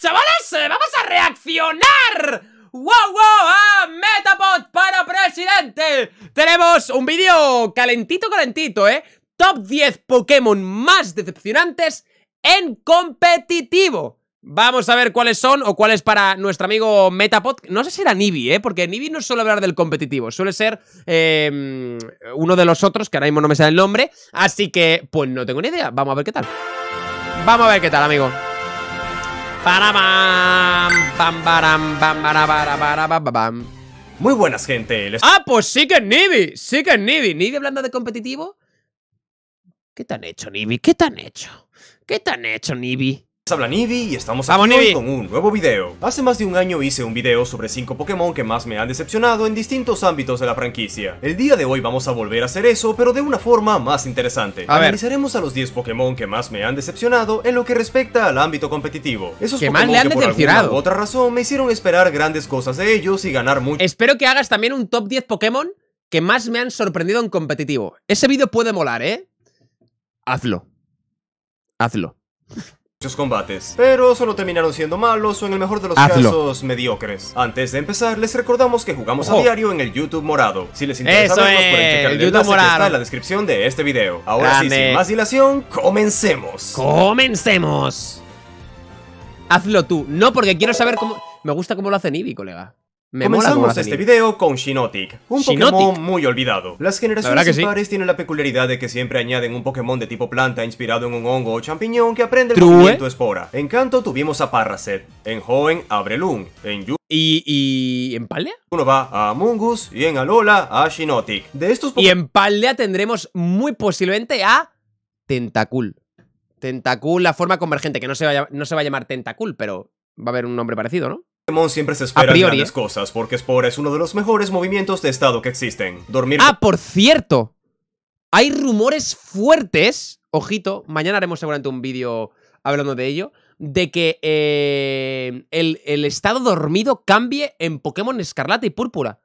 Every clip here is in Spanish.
¡Chavales! Eh, ¡Vamos a reaccionar! ¡Wow, wow! ¡A Metapod para presidente! Tenemos un vídeo calentito, calentito, ¿eh? Top 10 Pokémon más decepcionantes en competitivo. Vamos a ver cuáles son o cuáles para nuestro amigo Metapod. No sé si era Nibi, ¿eh? Porque Nibi no suele hablar del competitivo, suele ser em, uno de los otros, que ahora mismo no me sale el nombre. Así que, pues no tengo ni idea. Vamos a ver qué tal. Vamos a ver qué tal, amigo. Muy buenas, gente. Ah, pues sí que es Nibi. Sí que es Nibi. Nibi hablando de competitivo. ¿Qué te han hecho, Nibi? ¿Qué te han hecho? ¿Qué te han hecho, Nibi? habla Nibi y estamos aquí con un nuevo video. Hace más de un año hice un video sobre 5 Pokémon que más me han decepcionado en distintos ámbitos de la franquicia. El día de hoy vamos a volver a hacer eso, pero de una forma más interesante. Analizaremos a los 10 Pokémon que más me han decepcionado en lo que respecta al ámbito competitivo. Esos que Pokémon han que por otra razón me hicieron esperar grandes cosas de ellos y ganar mucho. Espero que hagas también un top 10 Pokémon que más me han sorprendido en competitivo. Ese video puede molar, ¿eh? Hazlo. Hazlo muchos combates, pero solo terminaron siendo malos o en el mejor de los casos mediocres. Antes de empezar, les recordamos que jugamos a diario en el YouTube morado. Si les interesa Eso pueden checar el, está en la descripción de este video. Ahora sí, sin más dilación, comencemos. Comencemos. Hazlo tú. No, porque quiero saber cómo... Me gusta cómo lo hace Nibi, colega. Me Comenzamos este video con Shinotic, un Pokémon muy olvidado. Las generaciones la tienen la peculiaridad de que siempre añaden un Pokémon de tipo planta inspirado en un hongo o champiñón que aprende el movimiento espora. En Canto tuvimos a Parraset, en Hoenn a Breloom, en Yu ¿Y, en Paldea? Uno va a Mungus y en Alola a Shinotic. De estos Y en Paldea tendremos muy posiblemente a Tentacul. Tentacul, la forma convergente, que no se va a, no se va a llamar Tentacul, pero va a haber un nombre parecido, ¿no? Pokémon siempre se espera priori, grandes ¿eh? cosas, porque Spore es uno de los mejores movimientos de estado que existen. Dormir... Ah, por cierto, hay rumores fuertes, ojito, mañana haremos seguramente un vídeo hablando de ello, de que eh, el, estado dormido cambie en Pokémon Escarlata y Púrpura.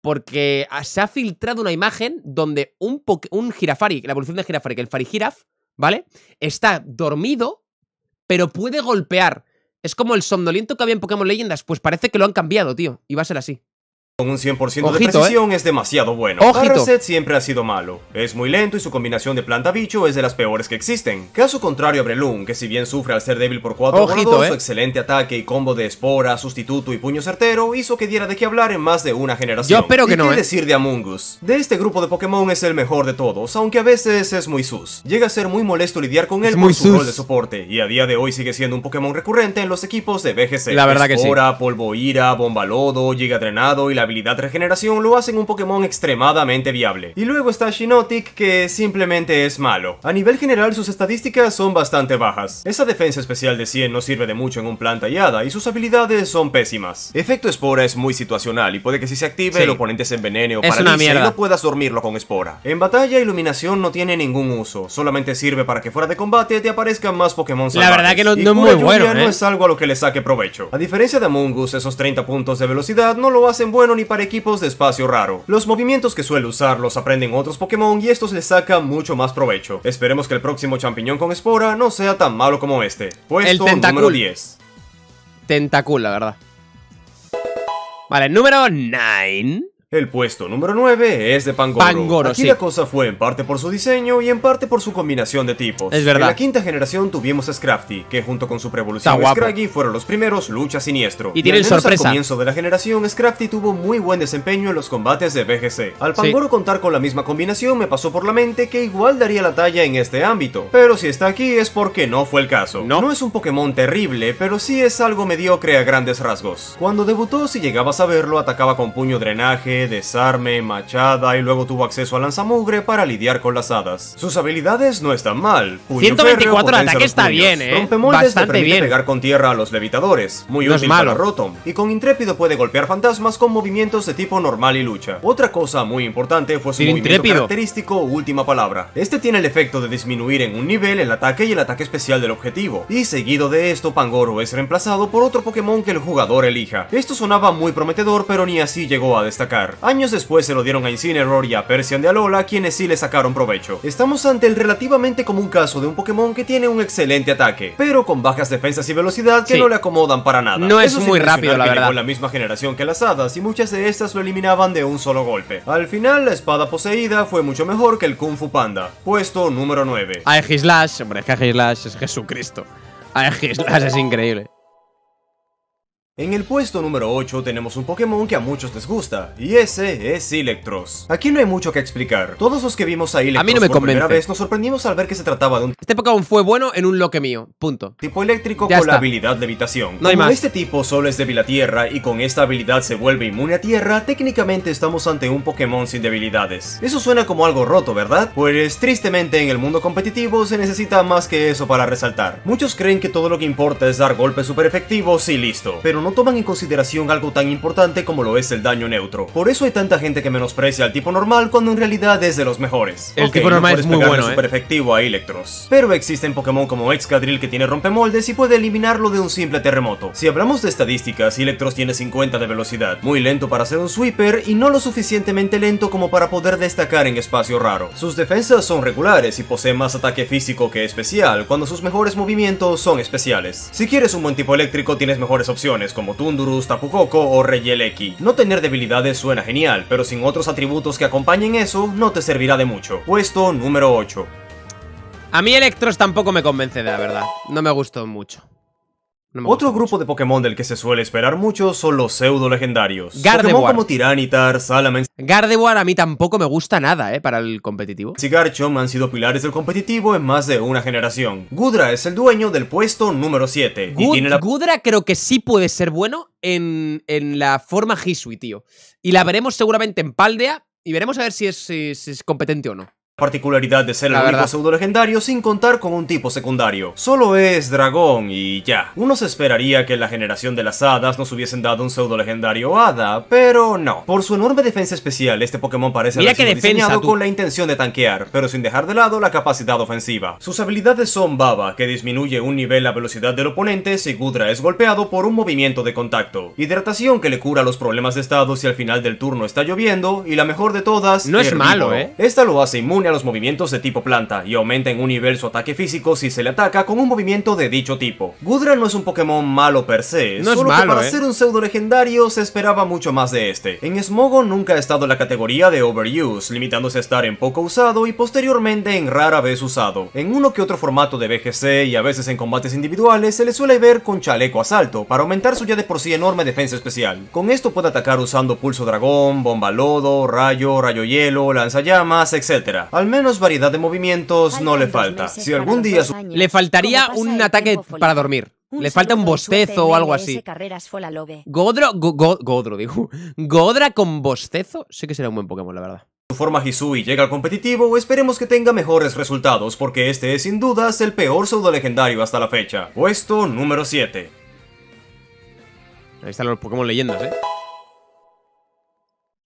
Porque se ha filtrado una imagen donde un, un Girafari, la evolución de Girafari, que el Farigiraf, ¿vale? Está dormido, pero puede golpear. Es como el somnoliento que había en Pokémon Leyendas. Pues parece que lo han cambiado, tío. Y va a ser así con un 100% de ¿eh? precisión es demasiado bueno. Paraset siempre ha sido malo. Es muy lento y su combinación de planta bicho es de las peores que existen. Caso contrario a Breloom, que si bien sufre al ser débil por 4 ¿eh? su excelente ataque y combo de espora, sustituto y puño certero hizo que diera de qué hablar en más de una generación. Yo que ¿Y qué ¿eh? decir de Amungus? De este grupo de Pokémon es el mejor de todos, aunque a veces es muy sus. Llega a ser muy molesto lidiar con él es por muy su rol de soporte, y a día de hoy sigue siendo un Pokémon recurrente en los equipos de BGC. La verdad espora, que sí. polvo ira, bomba lodo, llega drenado y la habilidad regeneración lo hacen un Pokémon extremadamente viable. Y luego está Shinotic, que simplemente es malo. A nivel general, sus estadísticas son bastante bajas. Esa defensa especial de 100 no sirve de mucho en un plan tallada, y sus habilidades son pésimas. Efecto Espora es muy situacional, y puede que si se active, el oponente se envenene o paralice, no puedas dormirlo con Espora. En batalla, Iluminación no tiene ningún uso, solamente sirve para que fuera de combate te aparezcan más Pokémon salvajes. La verdad que no, es muy bueno, no ¿eh? es algo a lo que le saque provecho. A diferencia de Mungus esos 30 puntos de velocidad no lo hacen bueno y para equipos de espacio raro. Los movimientos que suele usar los aprenden otros Pokémon y estos les saca mucho más provecho. Esperemos que el próximo champiñón con espora no sea tan malo como este. Pues el número 10. Tentacool la verdad. Vale, número 9. El puesto número 9 es de Pangoro. Aquí la cosa fue en parte por su diseño y en parte por su combinación de tipos. Es verdad. En la quinta generación tuvimos a Scrafty, que junto con su prevolución Scraggy fueron los primeros lucha siniestro. Y, tiene sorpresa. Al comienzo de la generación, Scrafty tuvo muy buen desempeño en los combates de BGC. Al Pangoro contar con la misma combinación me pasó por la mente que igual daría la talla en este ámbito. Pero si está aquí es porque no fue el caso. No, no es un Pokémon terrible, pero sí es algo mediocre a grandes rasgos. Cuando debutó, si llegabas a verlo, atacaba con puño drenaje desarme, machada y luego tuvo acceso a lanzamugre para lidiar con las hadas. Sus habilidades no están mal. Puño 124 de ataque está bien, eh. Bastante permite pegar con tierra a los levitadores, muy útil para Rotom. Y con Intrépido puede golpear fantasmas con movimientos de tipo normal y lucha. Otra cosa muy importante fue su característico Última Palabra. Este tiene el efecto de disminuir en un nivel el ataque y el ataque especial del objetivo. Y seguido de esto, Pangoro es reemplazado por otro Pokémon que el jugador elija. Esto sonaba muy prometedor, pero ni así llegó a destacar. Años después se lo dieron a Incineroar y a Persian de Alola, quienes sí le sacaron provecho. Estamos ante el relativamente común caso de un Pokémon que tiene un excelente ataque, pero con bajas defensas y velocidad que no le acomodan para nada. No es muy rápido, la verdad. la misma generación que las hadas y muchas de estas lo eliminaban de un solo golpe. Al final, la espada poseída fue mucho mejor que el Kung Fu Panda. Puesto número 9. Aegislash, hombre, es Aegislash es Jesucristo. Aegislash es increíble. En el puesto número 8 tenemos un Pokémon que a muchos les gusta, y ese es Electros. Aquí no hay mucho que explicar. Todos los que vimos a Electros por primera vez nos sorprendimos al ver que se trataba de un... Este Pokémon fue bueno en un loque mío, punto. Tipo eléctrico con la habilidad de levitación. No más. este tipo solo es débil a tierra y con esta habilidad se vuelve inmune a tierra, técnicamente estamos ante un Pokémon sin debilidades. Eso suena como algo roto, ¿verdad? Pues tristemente en el mundo competitivo se necesita más que eso para resaltar. Muchos creen que todo lo que importa es dar golpes super efectivos y listo, pero no no toman en consideración algo tan importante como lo es el daño neutro. Por eso hay tanta gente que menosprecia al tipo normal cuando en realidad es de los mejores. El tipo normal es muy bueno, ¿eh? super efectivo a Electros. Pero existen Pokémon como Excadrill que tiene rompemoldes y puede eliminarlo de un simple terremoto. Si hablamos de estadísticas, Electros tiene 50 de velocidad, muy lento para ser un sweeper y no lo suficientemente lento como para poder destacar en espacio raro. Sus defensas son regulares y posee más ataque físico que especial, cuando sus mejores movimientos son especiales. Si quieres un buen tipo eléctrico tienes mejores opciones, como Tundurus, Tapu Koko o Reyeleki. No tener debilidades suena genial, pero sin otros atributos que acompañen eso, no te servirá de mucho. Puesto número 8. A mí Electros tampoco me convence, de la verdad. No me gustó mucho. Otro grupo de Pokémon del que se suele esperar mucho son los pseudo legendarios. Gardevoir. Pokémon como Tiranitar, Salamence... Gardevoir a mí tampoco me gusta nada, ¿eh? Para el competitivo. Sigarchom han sido pilares del competitivo en más de una generación. Gudra es el dueño del puesto número 7. Gudra creo que sí puede ser bueno en, en la forma Hisui, tío. Y la veremos seguramente en Paldea y veremos a ver si es competente o no particularidad de ser la el único pseudo legendario sin contar con un tipo secundario. Solo es dragón y ya. Uno se esperaría que en la generación de las hadas nos hubiesen dado un pseudo legendario hada, pero no. Por su enorme defensa especial, este Pokémon parece haber diseñado con la intención de tanquear, pero sin dejar de lado la capacidad ofensiva. Sus habilidades son Baba, que disminuye un nivel la velocidad del oponente si Gudra es golpeado por un movimiento de contacto. Hidratación que le cura los problemas de estado si al final del turno está lloviendo, y la mejor de todas... No es malo, ¿eh? Esta lo hace inmune los movimientos de tipo planta y aumenta en un nivel su ataque físico si se le ataca con un movimiento de dicho tipo. Gudra no es un Pokémon malo per se, solo que para ¿eh? ser un pseudo legendario se esperaba mucho más de este. En Smogon nunca ha estado en la categoría de overuse, limitándose a estar en poco usado y posteriormente en rara vez usado. En uno que otro formato de BGC y a veces en combates individuales se le suele ver con chaleco asalto para aumentar su ya de por sí enorme defensa especial. Con esto puede atacar usando pulso dragón, bomba lodo, rayo, rayo hielo, lanzallamas, etc. Al menos variedad de movimientos no le falta. Si algún día... Le faltaría un ataque para dormir. Le falta un bostezo o algo así. Godro, Godro, digo. Godra con bostezo. Sé que será un buen Pokémon, la verdad. Su forma Hisui llega al competitivo, esperemos que tenga mejores resultados, porque este es sin dudas el peor pseudo legendario hasta la fecha. Puesto número 7. Ahí están los Pokémon leyendas, eh.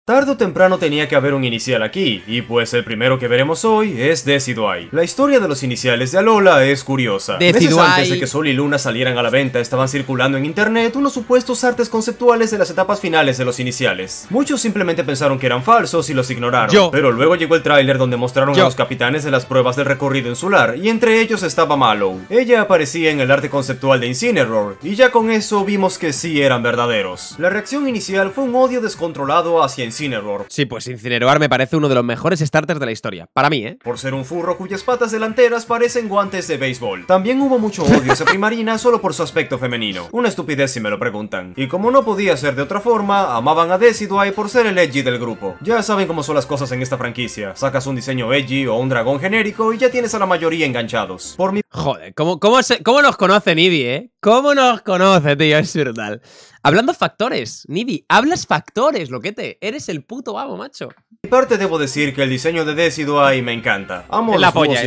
Tardo o temprano tenía que haber un inicial aquí, y pues el primero que veremos hoy es Deciduay. La historia de los iniciales de Alola es curiosa. Deciduay. antes de que Sol y Luna salieran a la venta, estaban circulando en internet unos supuestos artes conceptuales de las etapas finales de los iniciales. Muchos simplemente pensaron que eran falsos y los ignoraron. Pero luego llegó el tráiler donde mostraron a los capitanes de las pruebas del recorrido insular, y entre ellos estaba Mallow. Ella aparecía en el arte conceptual de Incineroar, y ya con eso vimos que sí eran verdaderos. La reacción inicial fue un odio descontrolado hacia Incineroar. Sí, pues Incineroar me parece uno de los mejores starters de la historia. Para mí, ¿eh? Por ser un furro cuyas patas delanteras parecen guantes de béisbol. También hubo mucho odio hacia Primarina solo por su aspecto femenino. Una estupidez si me lo preguntan. Y como no podía ser de otra forma, amaban a Decidueye por ser el edgy del grupo. Ya saben cómo son las cosas en esta franquicia. Sacas un diseño edgy o un dragón genérico y ya tienes a la mayoría enganchados. Por mi... Joder, ¿cómo, cómo, cómo nos conoce Nidhi, eh? ¿Cómo nos conoce, tío? Es brutal. Hablando factores, Nibi, hablas factores, loquete. Eres el puto amo, macho parte debo decir que el diseño de Decidueye me encanta. Amo la polla,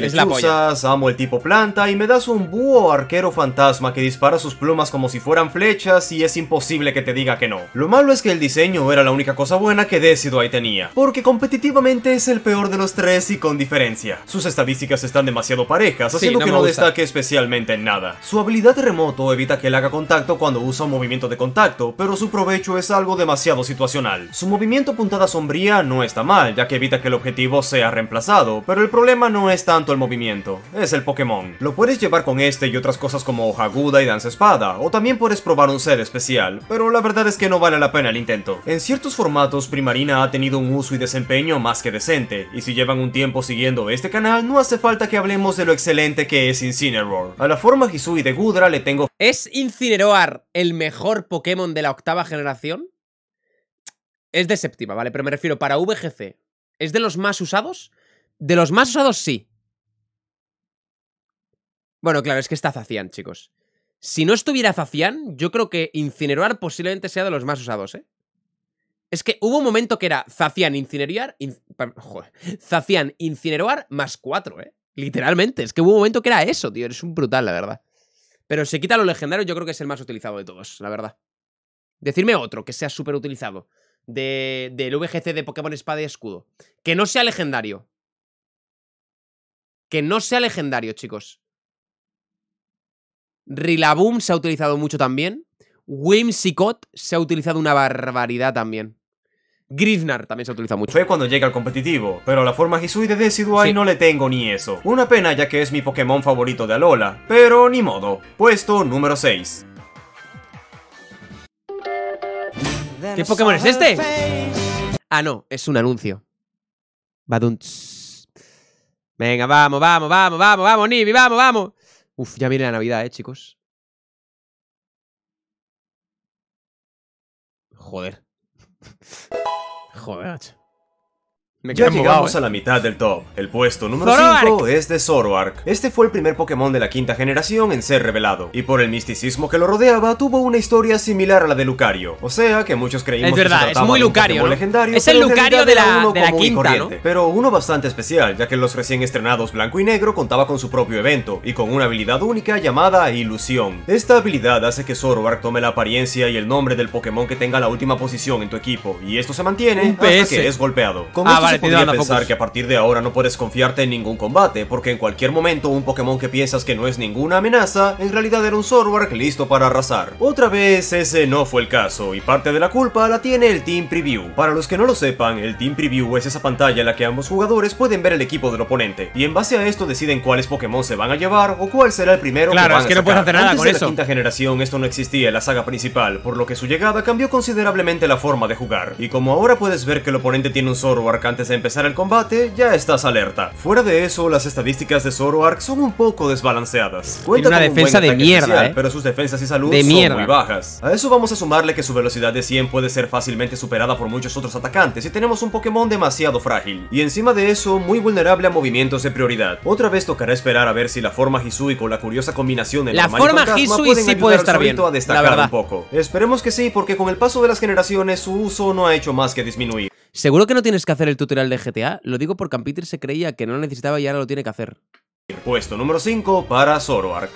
amo el tipo planta y me das un búho arquero fantasma que dispara sus plumas como si fueran flechas y es imposible que te diga que no. Lo malo es que el diseño era la única cosa buena que Decidueye tenía, porque competitivamente es el peor de los tres y con diferencia. Sus estadísticas están demasiado parejas, haciendo que no destaque especialmente en nada. Su habilidad remoto evita que él haga contacto cuando usa un movimiento de contacto, pero su provecho es algo demasiado situacional. Su movimiento puntada sombría no está mal, ya que evita que el objetivo sea reemplazado, pero el problema no es tanto el movimiento, es el Pokémon. Lo puedes llevar con este y otras cosas como hoja aguda y danza espada, o también puedes probar un ser especial, pero la verdad es que no vale la pena el intento. En ciertos formatos, Primarina ha tenido un uso y desempeño más que decente, y si llevan un tiempo siguiendo este canal, no hace falta que hablemos de lo excelente que es Incineroar. A la forma Hisui de Gudra le tengo... ¿Es Incineroar el mejor Pokémon de la octava generación? Es de séptima, ¿vale? Pero me refiero para VGC. ¿Es de los más usados? De los más usados, sí. Bueno, claro, es que está Zacian, chicos. Si no estuviera Zacian, yo creo que Incineroar posiblemente sea de los más usados, ¿eh? Es que hubo un momento que era Zacian Incineroar. joder, Zacian Incineroar más cuatro, ¿eh? Literalmente. Es que hubo un momento que era eso, tío. Es un brutal, la verdad. Pero si quita lo legendario, yo creo que es el más utilizado de todos, la verdad. Decirme otro que sea súper utilizado de, del VGC de Pokémon Espada y Escudo. Que no sea legendario. Que no sea legendario, chicos. Rillaboom se ha utilizado mucho también. Whimsicott se ha utilizado una barbaridad también. Grifnar también se utiliza mucho. Fue cuando llega al competitivo, pero la forma Hisui de Decidueye no le tengo ni eso. Una pena ya que es mi Pokémon favorito de Alola, pero ni modo. Puesto número 6. ¿Qué Pokémon es este? Ah, no, es un anuncio. Badunts. Venga, vamos, vamos, vamos, vamos, vamos, Nibi, vamos, vamos. Uf, ya viene la Navidad, eh, chicos. Joder. Joder, ya llegamos eh. a la mitad del top. El puesto número 5 es de Zoroark. Este fue el primer Pokémon de la quinta generación en ser revelado, y por el misticismo que lo rodeaba, tuvo una historia similar a la de Lucario. O sea, que muchos creímos que se trataba un legendario, Es el Lucario de la, Pero uno bastante especial, ya que los recién estrenados Blanco y Negro contaba con su propio evento, y con una habilidad única llamada Ilusión. Esta habilidad hace que Zoroark tome la apariencia y el nombre del Pokémon que tenga la última posición en tu equipo, y esto se mantiene hasta que es golpeado. Ah, se podría pensar que a partir de ahora no puedes confiarte en ningún combate, porque en cualquier momento un Pokémon que piensas que no es ninguna amenaza, en realidad era un Zorwark listo para arrasar. Otra vez ese no fue el caso, y parte de la culpa la tiene el Team Preview. Para los que no lo sepan, el Team Preview es esa pantalla en la que ambos jugadores pueden ver el equipo del oponente, y en base a esto deciden cuáles Pokémon se van a llevar o cuál será el primero que van es que no puedes hacer nada Antes con de la quinta generación esto no existía en la saga principal, por lo que su llegada cambió considerablemente la forma de jugar, y como ahora puedes ver que el oponente tiene un Zorwark antes de empezar el combate, ya estás alerta. Fuera de eso, las estadísticas de Zoroark son un poco desbalanceadas. Cuenta con una defensa de mierda, ¿eh? pero sus defensas y salud son muy bajas. A eso vamos a sumarle que su velocidad de 100 puede ser fácilmente superada por muchos otros atacantes y tenemos un Pokémon demasiado frágil. Y encima de eso, muy vulnerable a movimientos de prioridad. Otra vez tocará esperar a ver si la forma Hisui con la curiosa combinación de la forma Hisui sí puede estar bien, a destacar un poco. Esperemos que sí, porque con el paso de las generaciones su uso no ha hecho más que disminuir. Seguro que no tienes que hacer el tutorial de GTA. Lo digo porque Ampeter se creía que no lo necesitaba y ahora lo tiene que hacer. Puesto número 5 para Zoroark.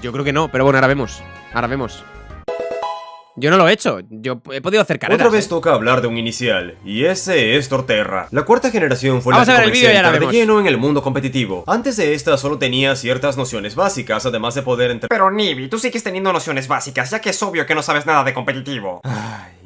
Yo creo que no, pero bueno, ahora vemos. Ahora vemos. Yo no lo he hecho, yo he podido hacer carreras. Otra vez ¿eh? toca hablar de un inicial, y ese es Torterra. La cuarta generación fue la que comenzó a de lleno en el mundo competitivo. Antes de esta solo tenía ciertas nociones básicas, además de poder entre... Pero Nibi, tú sigues teniendo nociones básicas, ya que es obvio que no sabes nada de competitivo.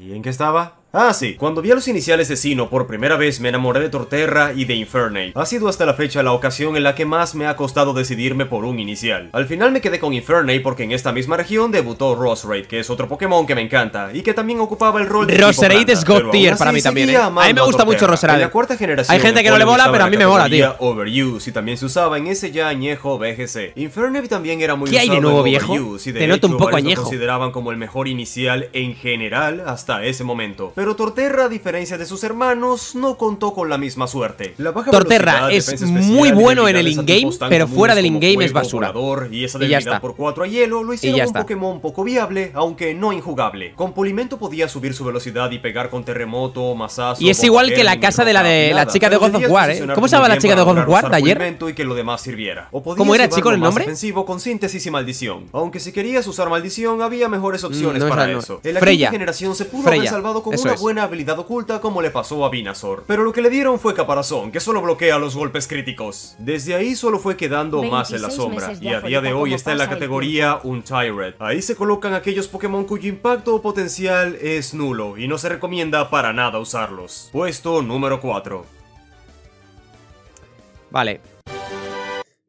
¿Y en qué estaba? Ah, sí, cuando vi a los iniciales de Sino por primera vez me enamoré de Torterra y de Infernape. Ha sido hasta la fecha la ocasión en la que más me ha costado decidirme por un inicial. Al final me quedé con Infernape porque en esta misma región debutó Roserade, que es otro Pokémon que me encanta y que también ocupaba el rol de Roserade es God para mí también. ¿eh? A mí me gusta mucho Roserade. la Hay gente que no le mola, pero a mí me mola, tío. Overuse y también se usaba en ese ya añejo BGC. Infernape también era muy ¿Qué usado hay de nuevo, viejo? Te noto un poco añejo. consideraban como el mejor inicial en general hasta ese momento. Pero pero Torterra, a diferencia de sus hermanos, no contó con la misma suerte. Torterra es muy bueno en el in-game, pero fuera del in-game es basura. y esa debilidad ya está. por 4 a hielo lo hicieron un Pokémon poco viable, aunque no injugable. Con Polimento podía subir su velocidad y pegar con Terremoto, Masazo... Y es igual que la casa de la de la chica de God of War, ¿eh? ¿Cómo se llama la chica de God of War ayer? Y que lo demás sirviera. O ¿Cómo era, chico, el nombre? con síntesis y maldición. Aunque si querías usar maldición, había mejores mm, opciones para eso. En la Freya. generación se pudo haber salvado con eso una buena habilidad oculta como le pasó a Binazor. Pero lo que le dieron fue Caparazón, que solo bloquea los golpes críticos. Desde ahí solo fue quedando más en la sombra, y a día de hoy está en la categoría un Tyred. Ahí se colocan aquellos Pokémon cuyo impacto o potencial es nulo, y no se recomienda para nada usarlos. Puesto número 4. Vale.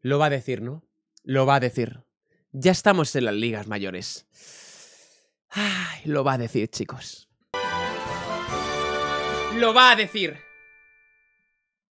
Lo va a decir, ¿no? Lo va a decir. Ya estamos en las ligas mayores. Ay, lo va a decir, chicos lo va a decir.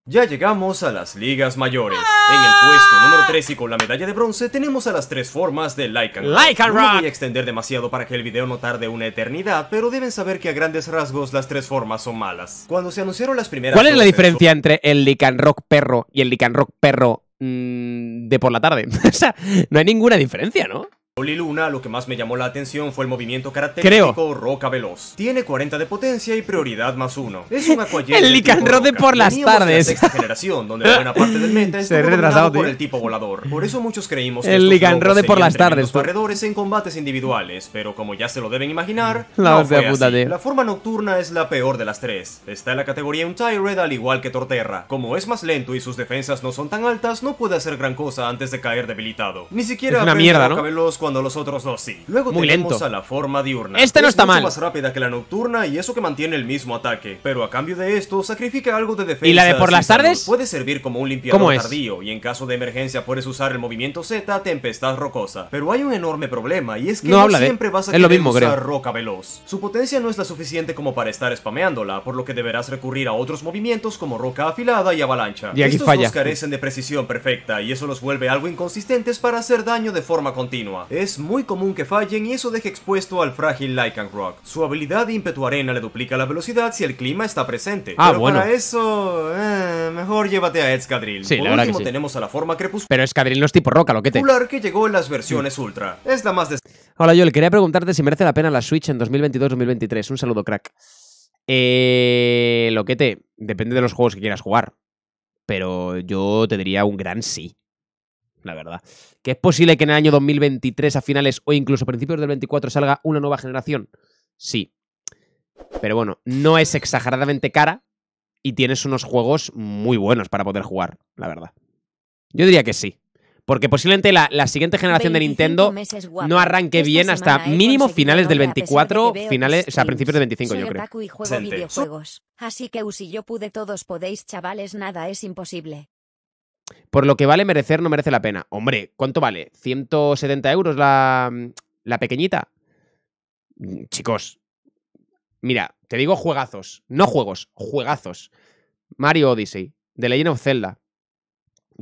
Ya llegamos a las ligas mayores. ¡Ah! En el puesto número 3 y con la medalla de bronce tenemos a las tres formas de Lycan Rock. Lycan No voy a extender demasiado para que el video no tarde una eternidad, pero deben saber que a grandes rasgos las tres formas son malas. Cuando se anunciaron las primeras... ¿Cuál es la diferencia entre el Lycan Rock perro y el Lycan Rock perro mm, de por la tarde? o sea, no hay ninguna diferencia, ¿no? Luna, lo que más me llamó la atención fue el movimiento característico Roca Veloz. Tiene 40 de potencia y prioridad más uno. Es un El Licanrode por las Veníamos tardes. De la sexta generación, donde buena parte del meta es retrasado por el tipo volador. Por eso muchos creímos que el Licanrode por las tardes. corredores en combates individuales, pero como ya se lo deben imaginar, no, no fue así. La forma nocturna es la peor de las tres. Está en la categoría un Tyred al igual que Torterra. Como es más lento y sus defensas no son tan altas, no puede hacer gran cosa antes de caer debilitado. Ni siquiera es Roca Veloz cuando cuando los otros dos sí. Luego Muy tenemos lento. a la forma diurna. esta no está mucho mal. más rápida que la nocturna y eso que mantiene el mismo ataque. Pero a cambio de esto, sacrifica algo de defensa. ¿Y la de por las tardes? Puede servir como un limpiador tardío y en caso de emergencia puedes usar el movimiento Z, tempestad rocosa. Pero hay un enorme problema y es que no, siempre vas a querer lo usar roca veloz. Su potencia no es la suficiente como para estar spameándola, por lo que deberás recurrir a otros movimientos como roca afilada y avalancha. Y aquí Estos Dos carecen de precisión perfecta y eso los vuelve algo inconsistentes para hacer daño de forma continua. Es muy común que fallen y eso deje expuesto al frágil Lycan Rock. Su habilidad de ímpetu arena le duplica la velocidad si el clima está presente. Ah, Pero bueno. para eso, eh, mejor llévate a Escadril. Sí, Por último tenemos a la forma crepuscular. Pero Escadril no es tipo roca, lo que te... que llegó en las versiones mm. Ultra. Es la más... Hola Joel, quería preguntarte si merece la pena la Switch en 2022-2023. Un saludo, crack. Eh, lo que te... Depende de los juegos que quieras jugar. Pero yo te diría un gran sí la verdad. ¿Que es posible que en el año 2023, a finales o incluso a principios del 24, salga una nueva generación? Sí. Pero bueno, no es exageradamente cara y tienes unos juegos muy buenos para poder jugar, la verdad. Yo diría que sí. Porque posiblemente la, la siguiente generación de Nintendo no arranque bien hasta ¿eh? mínimo finales del 24, finales, o sea, principios del 25, yo creo. Así que Usi yo pude, todos podéis, chavales, nada es imposible por lo que vale merecer no merece la pena. Hombre, ¿cuánto vale? ¿170 euros la, la pequeñita? Mm, chicos, mira, te digo juegazos, no juegos, juegazos. Mario Odyssey, The Legend of Zelda.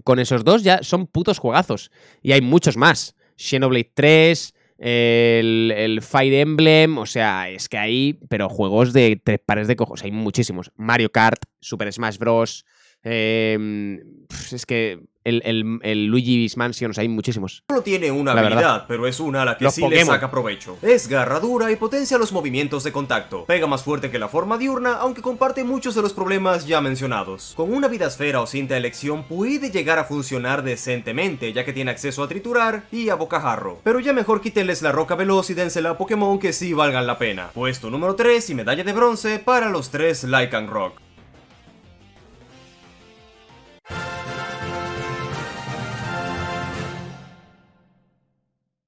Con esos dos ya son putos juegazos. Y hay muchos más. Xenoblade 3, el, el, Fire Emblem, o sea, es que hay, pero juegos de tres pares de cojos, hay muchísimos. Mario Kart, Super Smash Bros. Em, es que el, el, el, Mansions hay muchísimos. Solo tiene una habilidad, pero es una a la que sí le saca provecho. Es garradura y potencia los movimientos de contacto. Pega más fuerte que la forma diurna, aunque comparte muchos de los problemas ya mencionados. Con una vida esfera o cinta elección puede llegar a funcionar decentemente, ya que tiene acceso a triturar y a bocajarro. Pero ya mejor quítenles la roca veloz y dénsela a Pokémon que sí valgan la pena. Puesto número 3 y medalla de bronce para los 3 Lycanroc. Rock.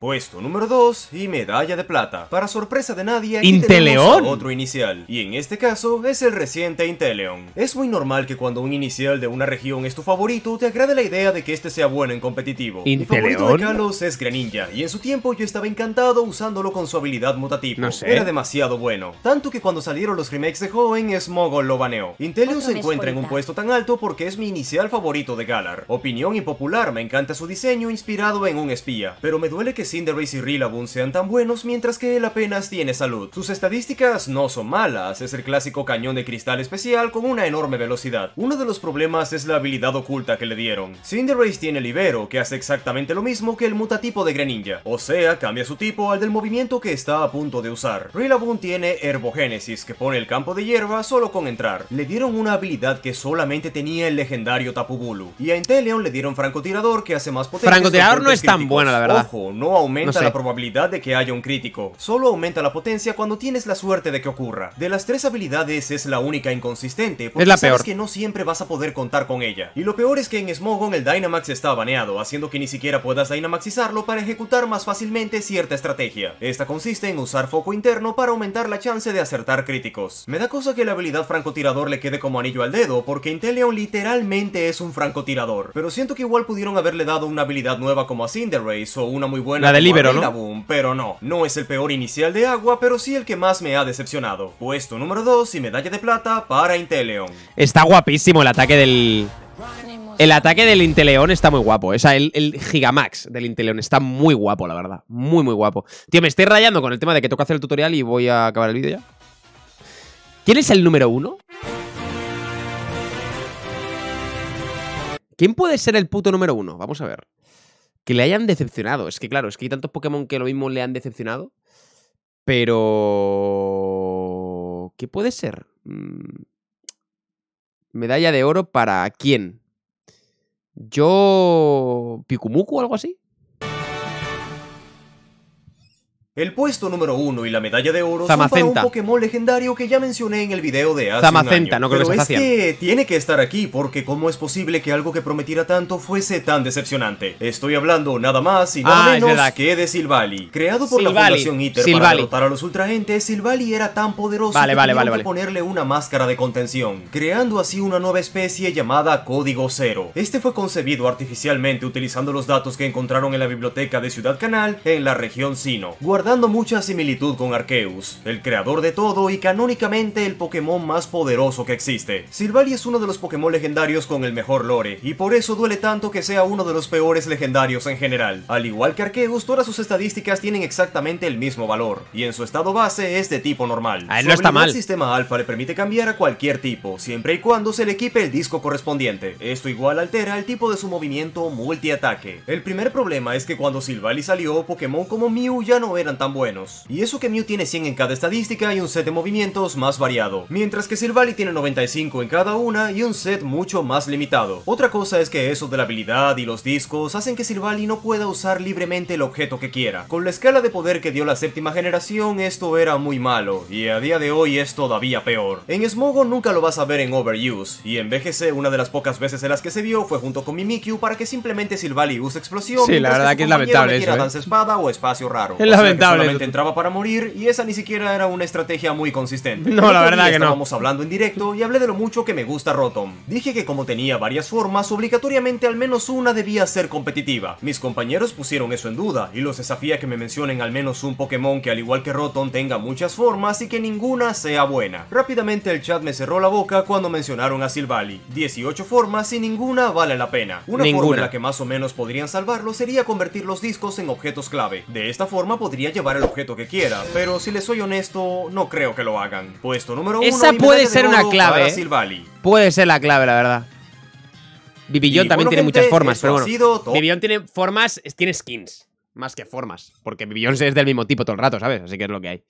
Puesto número 2 y medalla de plata. Para sorpresa de nadie, aquí Inteleon. otro inicial. Y en este caso es el reciente Inteleon. Es muy normal que cuando un inicial de una región es tu favorito, te agrade la idea de que este sea bueno en competitivo. Inteleon. Mi favorito de Kalos es Greninja, y en su tiempo yo estaba encantado usándolo con su habilidad mutativa. Era demasiado bueno. Tanto que cuando salieron los remakes de Hoenn, Smogon lo baneó. Inteleon se encuentra en un puesto tan alto porque es mi inicial favorito de Galar. Opinión impopular, me encanta su diseño inspirado en un espía. Pero me duele que Cinderace y Rillaboom sean tan buenos mientras que él apenas tiene salud. Sus estadísticas no son malas, es el clásico cañón de cristal especial con una enorme velocidad. Uno de los problemas es la habilidad oculta que le dieron. Cinderace tiene Libero, que hace exactamente lo mismo que el mutatipo de Greninja, o sea, cambia su tipo al del movimiento que está a punto de usar. Rillaboom tiene Herbogénesis, que pone el campo de hierba solo con entrar. Le dieron una habilidad que solamente tenía el legendario Tapu Bulu. Y a Inteleon le dieron francotirador que hace más potencia. Francotirador no es tan bueno, la verdad. Ojo, no aumenta la probabilidad de que haya un crítico, solo aumenta la potencia cuando tienes la suerte de que ocurra. De las tres habilidades es la única inconsistente, porque es la peor. que no siempre vas a poder contar con ella. Y lo peor es que en Smogon el Dynamax está baneado, haciendo que ni siquiera puedas Dynamaxizarlo para ejecutar más fácilmente cierta estrategia. Esta consiste en usar foco interno para aumentar la chance de acertar críticos. Me da cosa que la habilidad francotirador le quede como anillo al dedo, porque Inteleon literalmente es un francotirador, pero siento que igual pudieron haberle dado una habilidad nueva como a Cinderace o una muy buena la ¿no? pero no, no es el peor inicial de agua, pero sí el que más me ha decepcionado. Puesto número 2 y medalla de plata para Inteleon. Está guapísimo el ataque del... El ataque del Inteleon está muy guapo. O sea, el, Gigamax del Inteleon está muy guapo, la verdad. Muy, muy guapo. Tío, me estoy rayando con el tema de que toca hacer el tutorial y voy a acabar el vídeo ya. ¿Quién es el número uno? ¿Quién puede ser el puto número uno? Vamos a ver que le hayan decepcionado. Es que claro, es que hay tantos Pokémon que lo mismo le han decepcionado. Pero... ¿Qué puede ser? Mm, Medalla de oro para quién? Yo... Pikumuku o algo así. El puesto número uno y la medalla de oro son un Pokémon legendario que ya mencioné en el video de hace no creo Pero es que tiene que estar aquí porque cómo es posible que algo que prometiera tanto fuese tan decepcionante. Estoy hablando nada más y nada ah, menos que de Silvali. Creado por la Fundación ITER para derrotar a los ultraentes, Silvali era tan poderoso que vale, ponerle una máscara de contención, creando así una nueva especie llamada Código Cero. Este fue concebido artificialmente utilizando los datos que encontraron en la biblioteca de Ciudad Canal en la región Sino. Dando mucha similitud con Arceus, el creador de todo y canónicamente el Pokémon más poderoso que existe. Silvally es uno de los Pokémon legendarios con el mejor lore, y por eso duele tanto que sea uno de los peores legendarios en general. Al igual que Arceus, todas sus estadísticas tienen exactamente el mismo valor, y en su estado base es de tipo normal. A no está mal. El sistema alfa le permite cambiar a cualquier tipo, siempre y cuando se le equipe el disco correspondiente. Esto igual altera el tipo de su movimiento multiataque. El primer problema es que cuando Silvally salió, Pokémon como Mew ya no era tan buenos. Y eso que Mew tiene 100 en cada estadística y un set de movimientos más variado, mientras que Silvally tiene 95 en cada una y un set mucho más limitado. Otra cosa es que eso de la habilidad y los discos hacen que Silvally no pueda usar libremente el objeto que quiera. Con la escala de poder que dio la séptima generación esto era muy malo, y a día de hoy es todavía peor. En Smogo nunca lo vas a ver en Overuse, y en BGC una de las pocas veces en las que se vio fue junto con Mimikyu para que simplemente Silvally use explosión Sí, la verdad que, es lamentable eso, ¿eh? espada o espacio raro. Es entraba para morir y esa ni siquiera era una estrategia muy consistente. No, la verdad que no. Estábamos hablando en directo y hablé de lo mucho que me gusta Rotom. Dije que como tenía varias formas, obligatoriamente al menos una debía ser competitiva. Mis compañeros pusieron eso en duda y los desafía que me mencionen al menos un Pokémon que al igual que Rotom tenga muchas formas y que ninguna sea buena. Rápidamente el chat me cerró la boca cuando mencionaron a Silvally. 18 formas y ninguna vale la pena. Una forma en la que más o menos podrían salvarlo sería convertir los discos en objetos clave. De esta forma podrían llevar el objeto que quiera, pero si les soy honesto, no creo que lo hagan. Puesto número uno. Esa puede ser una clave. ¿eh? Puede ser la clave, la verdad. Vivillón también tiene muchas formas, pero bueno. Vivillon tiene formas, tiene skins, más que formas, porque Vivillón es del mismo tipo todo el rato, ¿sabes? Así que es lo que hay.